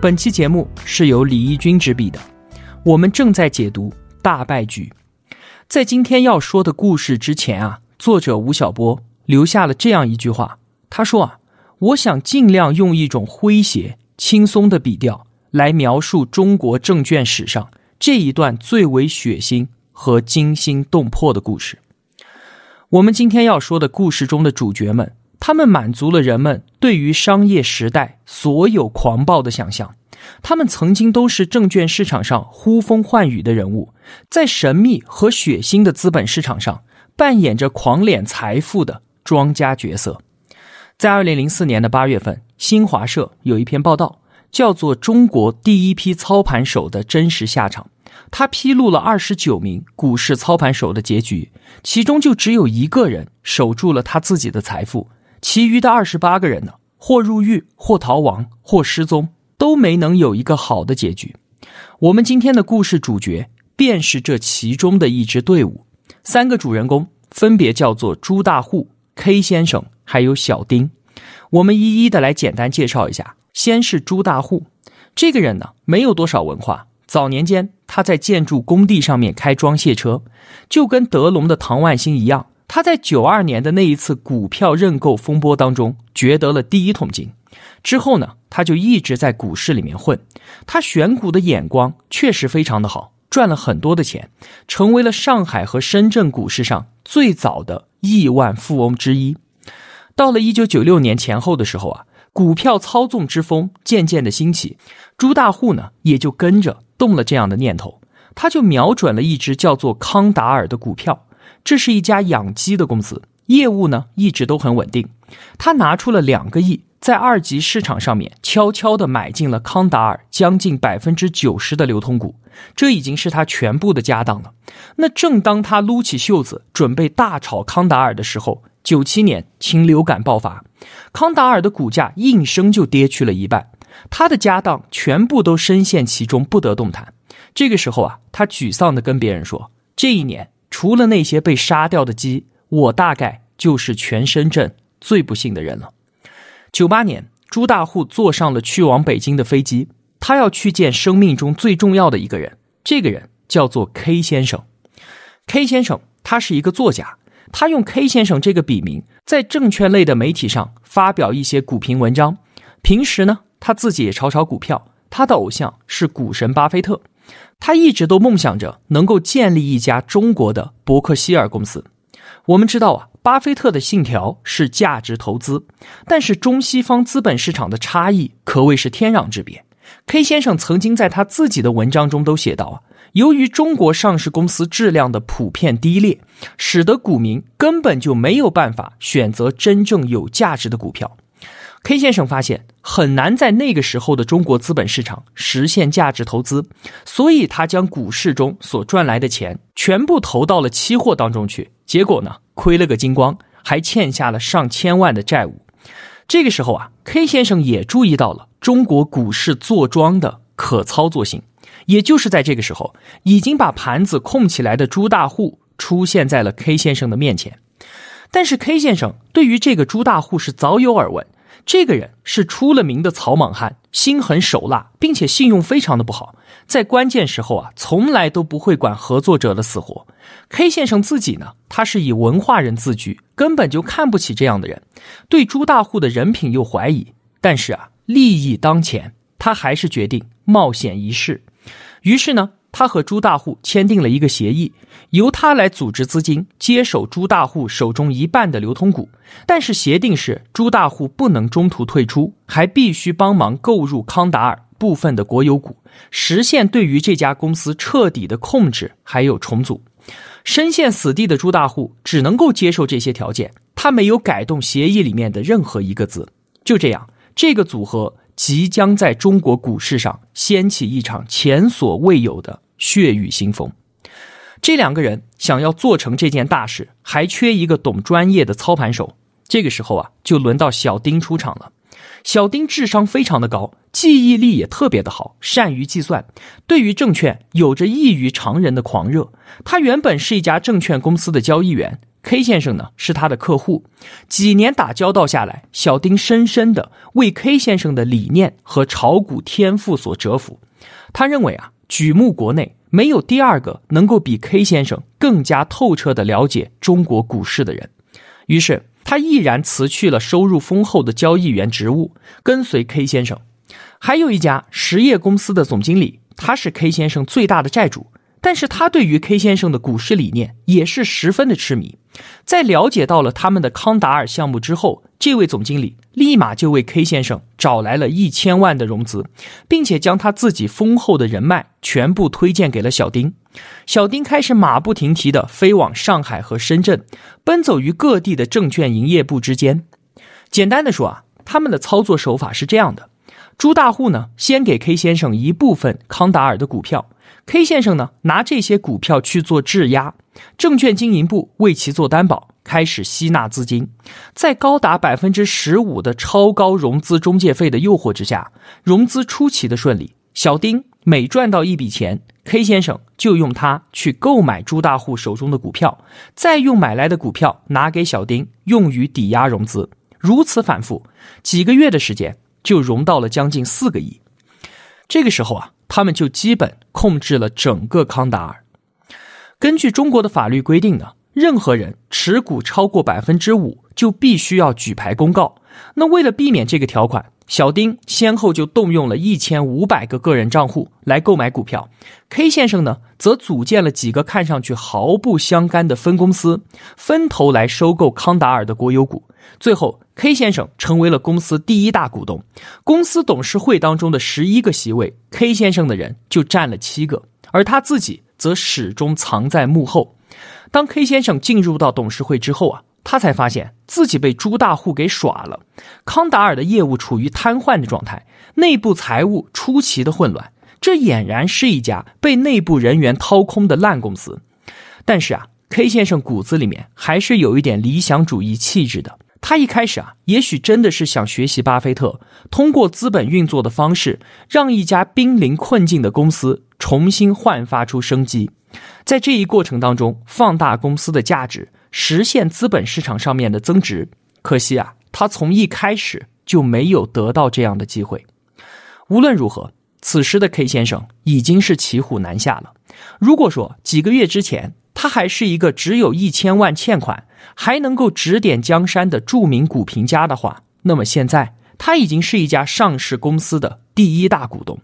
本期节目是由李义军执笔的，我们正在解读大败局。在今天要说的故事之前啊，作者吴晓波留下了这样一句话，他说啊，我想尽量用一种诙谐、轻松的笔调来描述中国证券史上这一段最为血腥和惊心动魄的故事。我们今天要说的故事中的主角们。他们满足了人们对于商业时代所有狂暴的想象。他们曾经都是证券市场上呼风唤雨的人物，在神秘和血腥的资本市场上扮演着狂敛财富的庄家角色。在二零零四年的八月份，新华社有一篇报道，叫做《中国第一批操盘手的真实下场》。他披露了二十九名股市操盘手的结局，其中就只有一个人守住了他自己的财富。其余的二十八个人呢，或入狱，或逃亡，或失踪，都没能有一个好的结局。我们今天的故事主角便是这其中的一支队伍，三个主人公分别叫做朱大户、K 先生，还有小丁。我们一一的来简单介绍一下。先是朱大户，这个人呢没有多少文化，早年间他在建筑工地上面开装卸车，就跟德龙的唐万兴一样。他在九二年的那一次股票认购风波当中，掘得了第一桶金，之后呢，他就一直在股市里面混。他选股的眼光确实非常的好，赚了很多的钱，成为了上海和深圳股市上最早的亿万富翁之一。到了一九九六年前后的时候啊，股票操纵之风渐渐的兴起，朱大户呢也就跟着动了这样的念头，他就瞄准了一只叫做康达尔的股票。这是一家养鸡的公司，业务呢一直都很稳定。他拿出了两个亿，在二级市场上面悄悄地买进了康达尔将近百分之九十的流通股，这已经是他全部的家当了。那正当他撸起袖子准备大炒康达尔的时候，九七年禽流感爆发，康达尔的股价应声就跌去了一半，他的家当全部都深陷其中，不得动弹。这个时候啊，他沮丧的跟别人说：“这一年。”除了那些被杀掉的鸡，我大概就是全深圳最不幸的人了。九八年，朱大户坐上了去往北京的飞机，他要去见生命中最重要的一个人。这个人叫做 K 先生。K 先生他是一个作家，他用 K 先生这个笔名在证券类的媒体上发表一些股评文章。平时呢，他自己也炒炒股票，他的偶像是股神巴菲特。他一直都梦想着能够建立一家中国的伯克希尔公司。我们知道啊，巴菲特的信条是价值投资，但是中西方资本市场的差异可谓是天壤之别。K 先生曾经在他自己的文章中都写到啊，由于中国上市公司质量的普遍低劣，使得股民根本就没有办法选择真正有价值的股票。K 先生发现很难在那个时候的中国资本市场实现价值投资，所以他将股市中所赚来的钱全部投到了期货当中去。结果呢，亏了个精光，还欠下了上千万的债务。这个时候啊，K 先生也注意到了中国股市做庄的可操作性。也就是在这个时候，已经把盘子控起来的朱大户出现在了 K 先生的面前。但是 K 先生对于这个朱大户是早有耳闻，这个人是出了名的草莽汉，心狠手辣，并且信用非常的不好，在关键时候啊，从来都不会管合作者的死活。K 先生自己呢，他是以文化人自居，根本就看不起这样的人，对朱大户的人品又怀疑。但是啊，利益当前，他还是决定冒险一试。于是呢。他和朱大户签订了一个协议，由他来组织资金接手朱大户手中一半的流通股，但是协定是朱大户不能中途退出，还必须帮忙购入康达尔部分的国有股，实现对于这家公司彻底的控制，还有重组。深陷死地的朱大户只能够接受这些条件，他没有改动协议里面的任何一个字。就这样，这个组合。即将在中国股市上掀起一场前所未有的血雨腥风。这两个人想要做成这件大事，还缺一个懂专业的操盘手。这个时候啊，就轮到小丁出场了。小丁智商非常的高，记忆力也特别的好，善于计算，对于证券有着异于常人的狂热。他原本是一家证券公司的交易员。K 先生呢是他的客户，几年打交道下来，小丁深深的为 K 先生的理念和炒股天赋所折服。他认为啊，举目国内没有第二个能够比 K 先生更加透彻的了解中国股市的人。于是他毅然辞去了收入丰厚的交易员职务，跟随 K 先生。还有一家实业公司的总经理，他是 K 先生最大的债主。但是他对于 K 先生的股市理念也是十分的痴迷，在了解到了他们的康达尔项目之后，这位总经理立马就为 K 先生找来了一千万的融资，并且将他自己丰厚的人脉全部推荐给了小丁。小丁开始马不停蹄的飞往上海和深圳，奔走于各地的证券营业部之间。简单的说啊，他们的操作手法是这样的：，朱大户呢，先给 K 先生一部分康达尔的股票。K 先生呢，拿这些股票去做质押，证券经营部为其做担保，开始吸纳资金，在高达百分之十五的超高融资中介费的诱惑之下，融资出奇的顺利。小丁每赚到一笔钱，K 先生就用它去购买朱大户手中的股票，再用买来的股票拿给小丁用于抵押融资，如此反复，几个月的时间就融到了将近四个亿。这个时候啊。他们就基本控制了整个康达尔。根据中国的法律规定呢，任何人持股超过百分之五就必须要举牌公告。那为了避免这个条款。小丁先后就动用了一千五百个个人账户来购买股票，K 先生呢，则组建了几个看上去毫不相干的分公司，分头来收购康达尔的国有股。最后，K 先生成为了公司第一大股东，公司董事会当中的十一个席位，K 先生的人就占了七个，而他自己则始终藏在幕后。当 K 先生进入到董事会之后啊。他才发现自己被朱大户给耍了，康达尔的业务处于瘫痪的状态，内部财务出奇的混乱，这俨然是一家被内部人员掏空的烂公司。但是啊，K 先生骨子里面还是有一点理想主义气质的。他一开始啊，也许真的是想学习巴菲特，通过资本运作的方式，让一家濒临困境的公司重新焕发出生机，在这一过程当中放大公司的价值。实现资本市场上面的增值，可惜啊，他从一开始就没有得到这样的机会。无论如何，此时的 K 先生已经是骑虎难下了。如果说几个月之前他还是一个只有一千万欠款还能够指点江山的著名股评家的话，那么现在他已经是一家上市公司的第一大股东，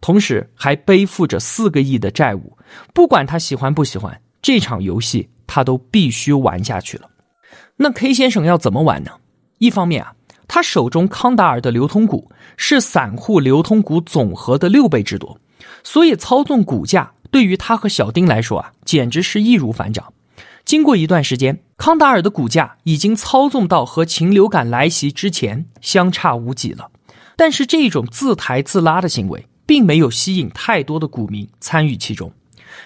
同时还背负着四个亿的债务。不管他喜欢不喜欢这场游戏。他都必须玩下去了。那 K 先生要怎么玩呢？一方面啊，他手中康达尔的流通股是散户流通股总和的六倍之多，所以操纵股价对于他和小丁来说啊，简直是易如反掌。经过一段时间，康达尔的股价已经操纵到和禽流感来袭之前相差无几了。但是这种自抬自拉的行为，并没有吸引太多的股民参与其中。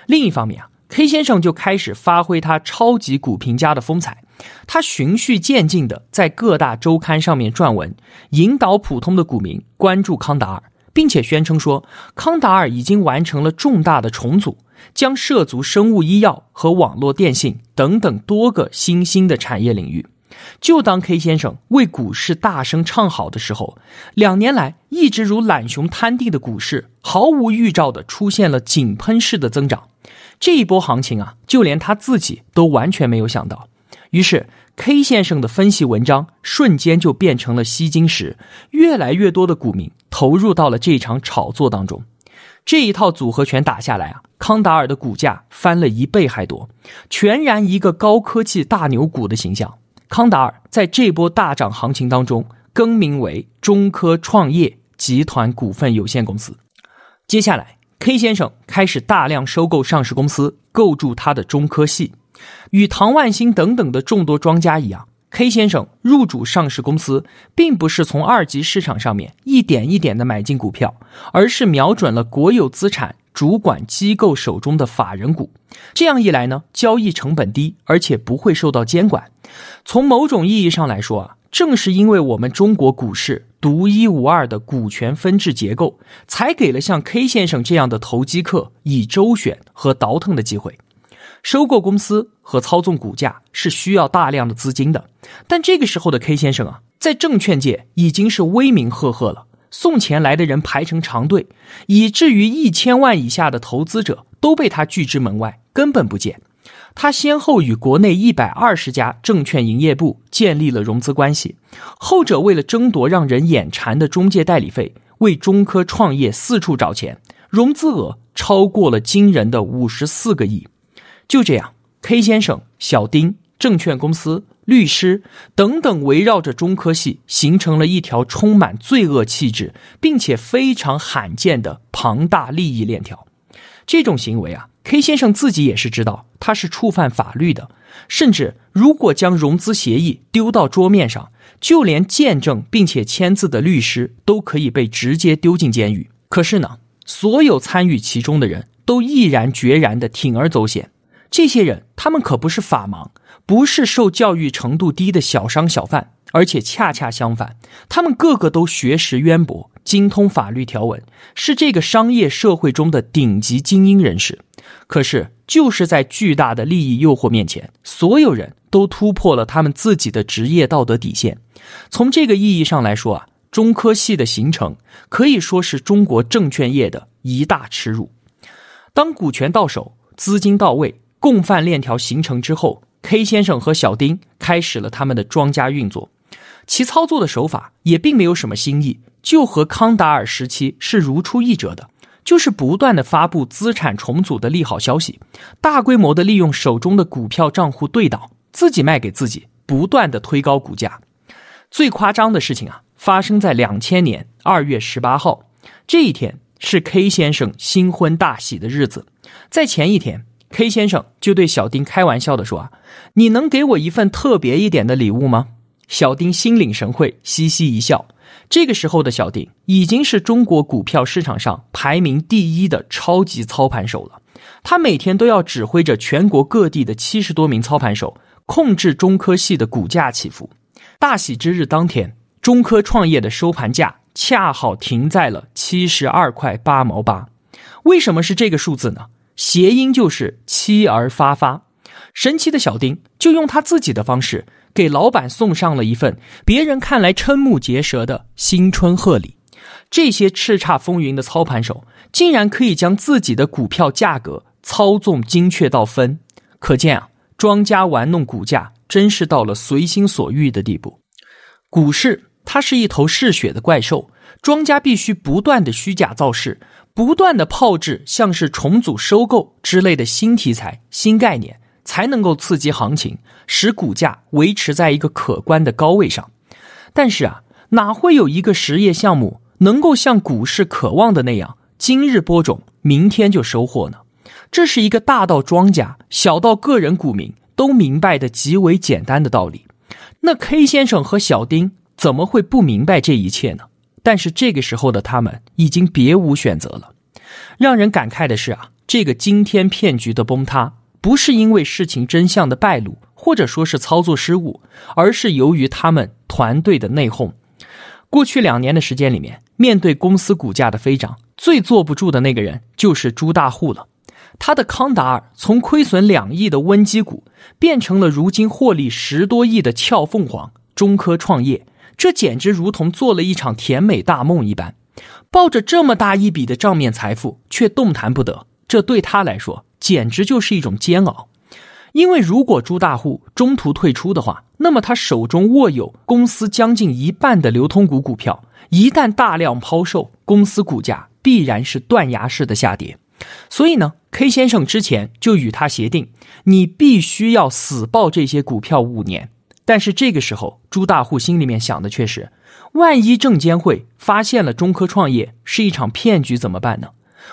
另一方面啊。K 先生就开始发挥他超级股评家的风采，他循序渐进的在各大周刊上面撰文，引导普通的股民关注康达尔，并且宣称说康达尔已经完成了重大的重组，将涉足生物医药和网络电信等等多个新兴的产业领域。就当 K 先生为股市大声唱好的时候，两年来一直如懒熊摊地的股市，毫无预兆的出现了井喷式的增长。这一波行情啊，就连他自己都完全没有想到。于是 K 先生的分析文章瞬间就变成了吸金石，越来越多的股民投入到了这场炒作当中。这一套组合拳打下来啊，康达尔的股价翻了一倍还多，全然一个高科技大牛股的形象。康达尔在这波大涨行情当中更名为中科创业集团股份有限公司。接下来，K 先生开始大量收购上市公司，构筑他的中科系。与唐万兴等等的众多庄家一样，K 先生入主上市公司，并不是从二级市场上面一点一点的买进股票，而是瞄准了国有资产。主管机构手中的法人股，这样一来呢，交易成本低，而且不会受到监管。从某种意义上来说啊，正是因为我们中国股市独一无二的股权分置结构，才给了像 K 先生这样的投机客以周旋和倒腾的机会。收购公司和操纵股价是需要大量的资金的，但这个时候的 K 先生啊，在证券界已经是威名赫赫了。送钱来的人排成长队，以至于一千万以下的投资者都被他拒之门外，根本不见。他先后与国内一百二十家证券营业部建立了融资关系，后者为了争夺让人眼馋的中介代理费，为中科创业四处找钱，融资额超过了惊人的五十四个亿。就这样，K 先生、小丁、证券公司。律师等等，围绕着中科系形成了一条充满罪恶气质，并且非常罕见的庞大利益链条。这种行为啊，K 先生自己也是知道他是触犯法律的。甚至如果将融资协议丢到桌面上，就连见证并且签字的律师都可以被直接丢进监狱。可是呢，所有参与其中的人都毅然决然地铤而走险。这些人，他们可不是法盲。不是受教育程度低的小商小贩，而且恰恰相反，他们个个都学识渊博，精通法律条文，是这个商业社会中的顶级精英人士。可是，就是在巨大的利益诱惑面前，所有人都突破了他们自己的职业道德底线。从这个意义上来说啊，中科系的形成可以说是中国证券业的一大耻辱。当股权到手，资金到位，共犯链条形成之后。K 先生和小丁开始了他们的庄家运作，其操作的手法也并没有什么新意，就和康达尔时期是如出一辙的，就是不断的发布资产重组的利好消息，大规模的利用手中的股票账户对倒，自己卖给自己，不断的推高股价。最夸张的事情啊，发生在两千年二月十八号，这一天是 K 先生新婚大喜的日子，在前一天。K 先生就对小丁开玩笑的说：“啊，你能给我一份特别一点的礼物吗？”小丁心领神会，嘻嘻一笑。这个时候的小丁已经是中国股票市场上排名第一的超级操盘手了。他每天都要指挥着全国各地的七十多名操盘手，控制中科系的股价起伏。大喜之日当天，中科创业的收盘价恰好停在了七十二块八毛八。为什么是这个数字呢？谐音就是妻儿发发，神奇的小丁就用他自己的方式给老板送上了一份别人看来瞠目结舌的新春贺礼。这些叱咤风云的操盘手竟然可以将自己的股票价格操纵精确到分，可见啊，庄家玩弄股价真是到了随心所欲的地步。股市。它是一头嗜血的怪兽，庄家必须不断的虚假造势，不断的炮制像是重组收购之类的新题材、新概念，才能够刺激行情，使股价维持在一个可观的高位上。但是啊，哪会有一个实业项目能够像股市渴望的那样，今日播种，明天就收获呢？这是一个大到庄家，小到个人股民都明白的极为简单的道理。那 K 先生和小丁。怎么会不明白这一切呢？但是这个时候的他们已经别无选择了。让人感慨的是啊，这个惊天骗局的崩塌，不是因为事情真相的败露，或者说是操作失误，而是由于他们团队的内讧。过去两年的时间里面，面对公司股价的飞涨，最坐不住的那个人就是朱大户了。他的康达尔从亏损两亿的温基股，变成了如今获利十多亿的俏凤凰中科创业。这简直如同做了一场甜美大梦一般，抱着这么大一笔的账面财富却动弹不得，这对他来说简直就是一种煎熬。因为如果朱大户中途退出的话，那么他手中握有公司将近一半的流通股股票，一旦大量抛售，公司股价必然是断崖式的下跌。所以呢，K 先生之前就与他协定，你必须要死抱这些股票五年。但是这个时候，朱大户心里面想的却是：万一证监会发现了中科创业是一场骗局怎么办呢？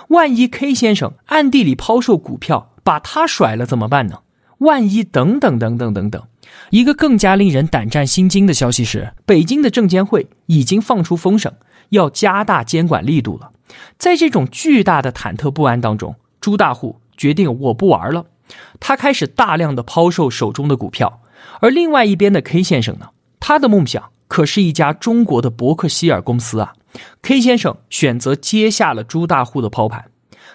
万一 K 先生暗地里抛售股票把他甩了怎么办呢？万一等等等等等等。一个更加令人胆战心惊的消息是，北京的证监会已经放出风声，要加大监管力度了。在这种巨大的忐忑不安当中，朱大户决定我不玩了，他开始大量的抛售手中的股票。而另外一边的 K 先生呢？他的梦想可是一家中国的伯克希尔公司啊。K 先生选择接下了朱大户的抛盘，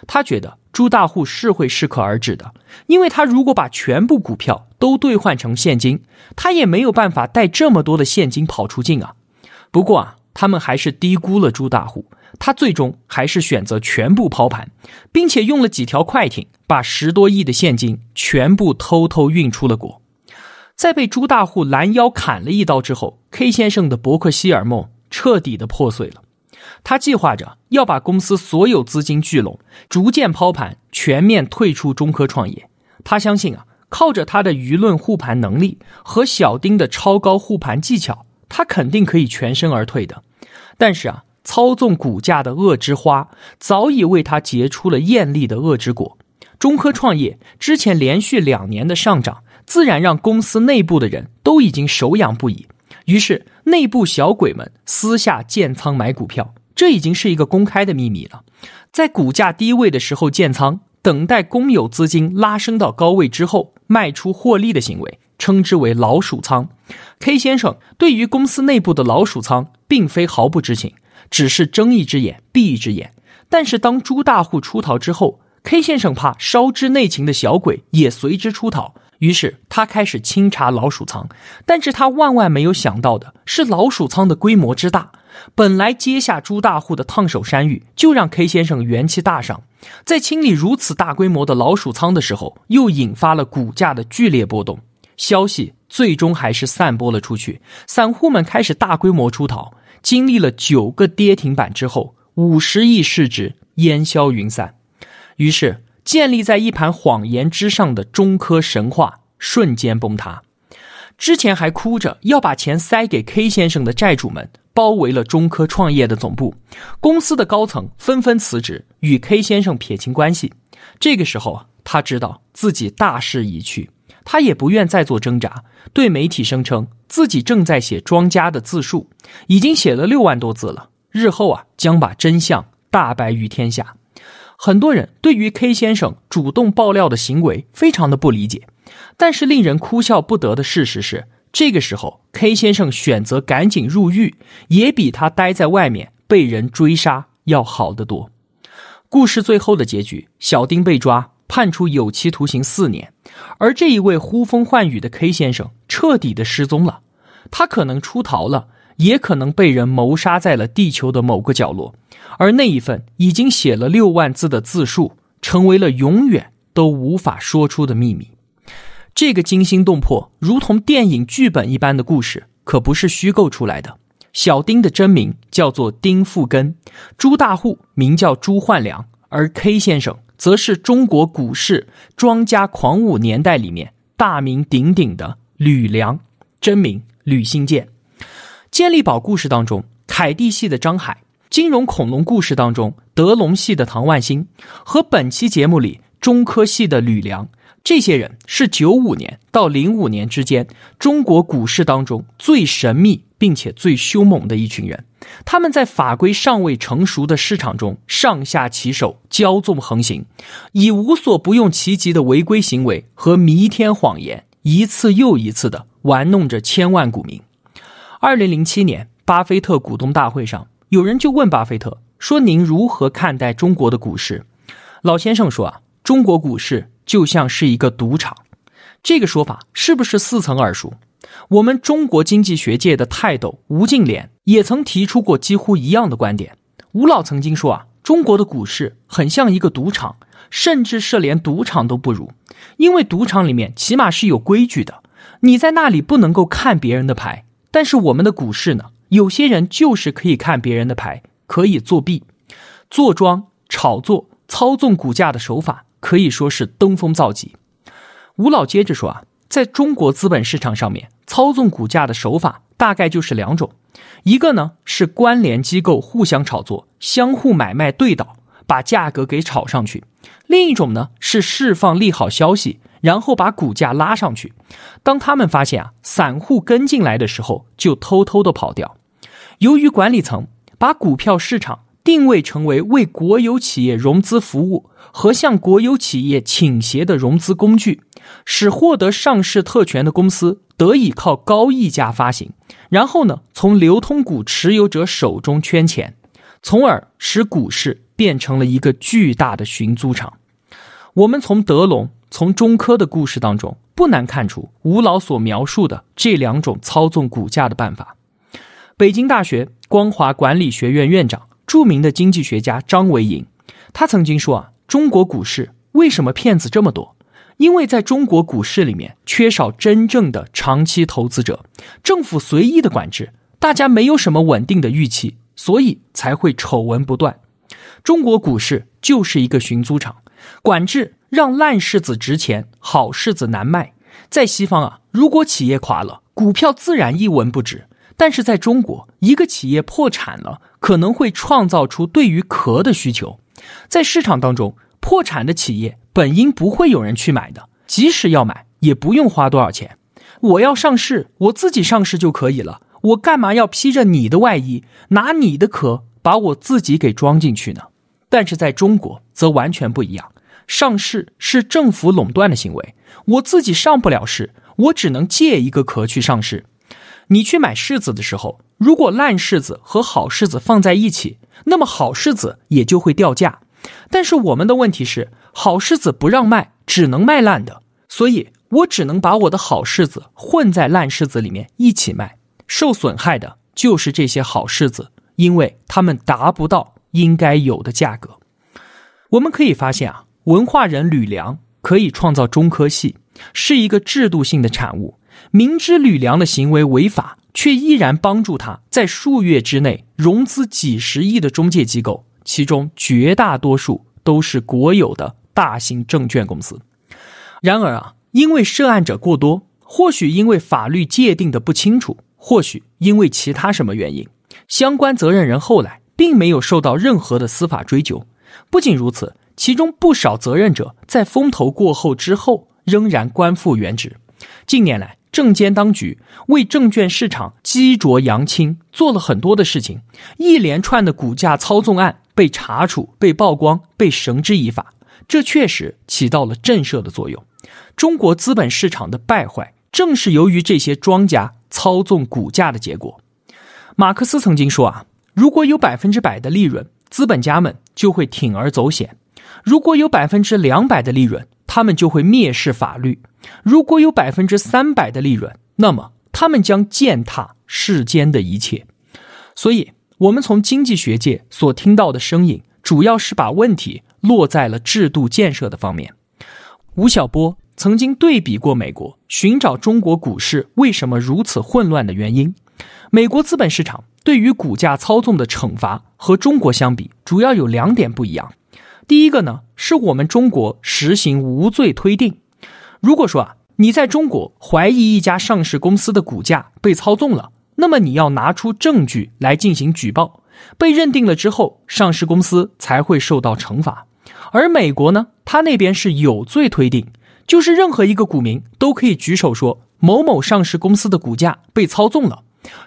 他觉得朱大户是会适可而止的，因为他如果把全部股票都兑换成现金，他也没有办法带这么多的现金跑出境啊。不过啊，他们还是低估了朱大户，他最终还是选择全部抛盘，并且用了几条快艇把十多亿的现金全部偷偷运出了国。在被朱大户拦腰砍了一刀之后，K 先生的伯克希尔梦彻底的破碎了。他计划着要把公司所有资金聚拢，逐渐抛盘，全面退出中科创业。他相信啊，靠着他的舆论护盘能力和小丁的超高护盘技巧，他肯定可以全身而退的。但是啊，操纵股价的恶之花早已为他结出了艳丽的恶之果。中科创业之前连续两年的上涨。自然让公司内部的人都已经手痒不已，于是内部小鬼们私下建仓买股票，这已经是一个公开的秘密了。在股价低位的时候建仓，等待公有资金拉升到高位之后卖出获利的行为，称之为“老鼠仓”。K 先生对于公司内部的“老鼠仓”并非毫不知情，只是睁一只眼闭一只眼。但是当朱大户出逃之后，K 先生怕烧之内情的小鬼也随之出逃。于是他开始清查老鼠仓，但是他万万没有想到的是老鼠仓的规模之大。本来接下猪大户的烫手山芋就让 K 先生元气大伤，在清理如此大规模的老鼠仓的时候，又引发了股价的剧烈波动。消息最终还是散播了出去，散户们开始大规模出逃。经历了九个跌停板之后，五十亿市值烟消云散。于是。建立在一盘谎言之上的中科神话瞬间崩塌，之前还哭着要把钱塞给 K 先生的债主们包围了中科创业的总部，公司的高层纷纷辞职，与 K 先生撇清关系。这个时候啊，他知道自己大势已去，他也不愿再做挣扎，对媒体声称自己正在写庄家的自述，已经写了六万多字了，日后啊将把真相大白于天下。很多人对于 K 先生主动爆料的行为非常的不理解，但是令人哭笑不得的事实是，这个时候 K 先生选择赶紧入狱，也比他待在外面被人追杀要好得多。故事最后的结局，小丁被抓，判处有期徒刑四年，而这一位呼风唤雨的 K 先生彻底的失踪了，他可能出逃了。也可能被人谋杀在了地球的某个角落，而那一份已经写了六万字的自述，成为了永远都无法说出的秘密。这个惊心动魄、如同电影剧本一般的故事可不是虚构出来的。小丁的真名叫做丁富根，朱大户名叫朱焕良，而 K 先生则是中国股市庄家狂舞年代里面大名鼎鼎的吕梁，真名吕新建。健力宝故事当中，凯蒂系的张海；金融恐龙故事当中，德龙系的唐万新，和本期节目里中科系的吕梁，这些人是九五年到零五年之间中国股市当中最神秘并且最凶猛的一群人。他们在法规尚未成熟的市场中上下其手，骄纵横行，以无所不用其极的违规行为和弥天谎言，一次又一次的玩弄着千万股民。二零零七年，巴菲特股东大会上，有人就问巴菲特说：“您如何看待中国的股市？”老先生说：“啊，中国股市就像是一个赌场。”这个说法是不是似曾耳熟？我们中国经济学界的泰斗吴敬琏也曾提出过几乎一样的观点。吴老曾经说：“啊，中国的股市很像一个赌场，甚至是连赌场都不如，因为赌场里面起码是有规矩的，你在那里不能够看别人的牌。”但是我们的股市呢，有些人就是可以看别人的牌，可以作弊、坐庄、炒作、操纵股价的手法可以说是登峰造极。吴老接着说啊，在中国资本市场上面，操纵股价的手法大概就是两种，一个呢是关联机构互相炒作、相互买卖对倒，把价格给炒上去；另一种呢是释放利好消息。然后把股价拉上去，当他们发现啊散户跟进来的时候，就偷偷的跑掉。由于管理层把股票市场定位成为为国有企业融资服务和向国有企业倾斜的融资工具，使获得上市特权的公司得以靠高溢价发行，然后呢从流通股持有者手中圈钱，从而使股市变成了一个巨大的寻租场。我们从德隆。从中科的故事当中，不难看出吴老所描述的这两种操纵股价的办法。北京大学光华管理学院院长、著名的经济学家张维迎，他曾经说啊：“中国股市为什么骗子这么多？因为在中国股市里面缺少真正的长期投资者，政府随意的管制，大家没有什么稳定的预期，所以才会丑闻不断。中国股市就是一个寻租场。”管制让烂柿子值钱，好柿子难卖。在西方啊，如果企业垮了，股票自然一文不值；但是在中国，一个企业破产了，可能会创造出对于壳的需求。在市场当中，破产的企业本应不会有人去买的，即使要买，也不用花多少钱。我要上市，我自己上市就可以了，我干嘛要披着你的外衣，拿你的壳把我自己给装进去呢？但是在中国则完全不一样，上市是政府垄断的行为，我自己上不了市，我只能借一个壳去上市。你去买柿子的时候，如果烂柿子和好柿子放在一起，那么好柿子也就会掉价。但是我们的问题是，好柿子不让卖，只能卖烂的，所以我只能把我的好柿子混在烂柿子里面一起卖，受损害的就是这些好柿子，因为他们达不到。应该有的价格，我们可以发现啊，文化人吕梁可以创造中科系，是一个制度性的产物。明知吕梁的行为违法，却依然帮助他在数月之内融资几十亿的中介机构，其中绝大多数都是国有的大型证券公司。然而啊，因为涉案者过多，或许因为法律界定的不清楚，或许因为其他什么原因，相关责任人后来。并没有受到任何的司法追究。不仅如此，其中不少责任者在风头过后之后，仍然官复原职。近年来，证监当局为证券市场激浊扬清做了很多的事情。一连串的股价操纵案被查处、被曝光、被绳之以法，这确实起到了震慑的作用。中国资本市场的败坏，正是由于这些庄家操纵股价的结果。马克思曾经说啊。如果有百分之百的利润，资本家们就会铤而走险；如果有百分之两百的利润，他们就会蔑视法律；如果有百分之三百的利润，那么他们将践踏世间的一切。所以，我们从经济学界所听到的声音，主要是把问题落在了制度建设的方面。吴晓波曾经对比过美国，寻找中国股市为什么如此混乱的原因。美国资本市场对于股价操纵的惩罚和中国相比，主要有两点不一样。第一个呢，是我们中国实行无罪推定。如果说啊，你在中国怀疑一家上市公司的股价被操纵了，那么你要拿出证据来进行举报，被认定了之后，上市公司才会受到惩罚。而美国呢，他那边是有罪推定，就是任何一个股民都可以举手说某某上市公司的股价被操纵了。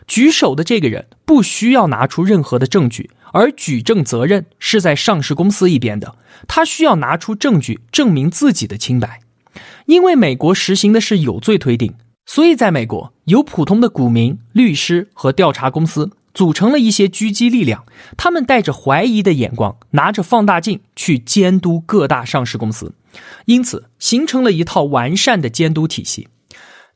举手的这个人不需要拿出任何的证据，而举证责任是在上市公司一边的，他需要拿出证据证明自己的清白。因为美国实行的是有罪推定，所以在美国有普通的股民、律师和调查公司组成了一些狙击力量，他们带着怀疑的眼光，拿着放大镜去监督各大上市公司，因此形成了一套完善的监督体系。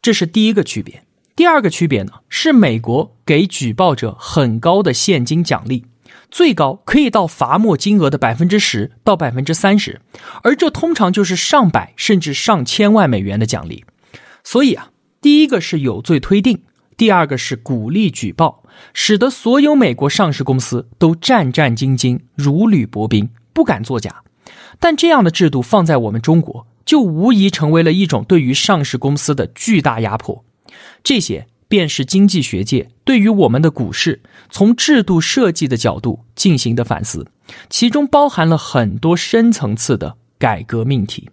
这是第一个区别。第二个区别呢，是美国给举报者很高的现金奖励，最高可以到罚没金额的百分之十到百分之三十，而这通常就是上百甚至上千万美元的奖励。所以啊，第一个是有罪推定，第二个是鼓励举报，使得所有美国上市公司都战战兢兢、如履薄冰，不敢作假。但这样的制度放在我们中国，就无疑成为了一种对于上市公司的巨大压迫。这些便是经济学界对于我们的股市从制度设计的角度进行的反思，其中包含了很多深层次的改革命题。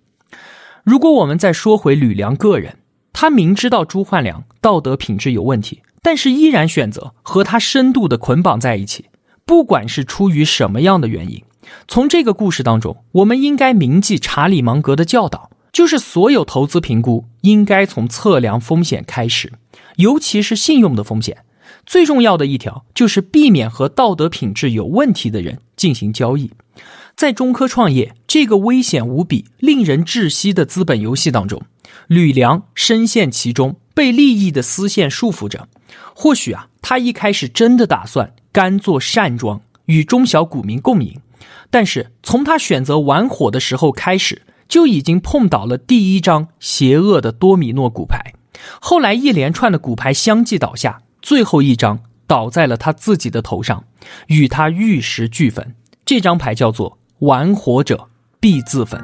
如果我们再说回吕梁个人，他明知道朱焕良道德品质有问题，但是依然选择和他深度的捆绑在一起，不管是出于什么样的原因，从这个故事当中，我们应该铭记查理芒格的教导。就是所有投资评估应该从测量风险开始，尤其是信用的风险。最重要的一条就是避免和道德品质有问题的人进行交易。在中科创业这个危险无比、令人窒息的资本游戏当中，吕梁深陷其中，被利益的丝线束缚着。或许啊，他一开始真的打算甘做善庄，与中小股民共赢。但是从他选择玩火的时候开始。就已经碰倒了第一张邪恶的多米诺骨牌，后来一连串的骨牌相继倒下，最后一张倒在了他自己的头上，与他玉石俱焚。这张牌叫做“玩火者必自焚”。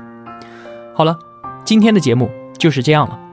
好了，今天的节目就是这样了。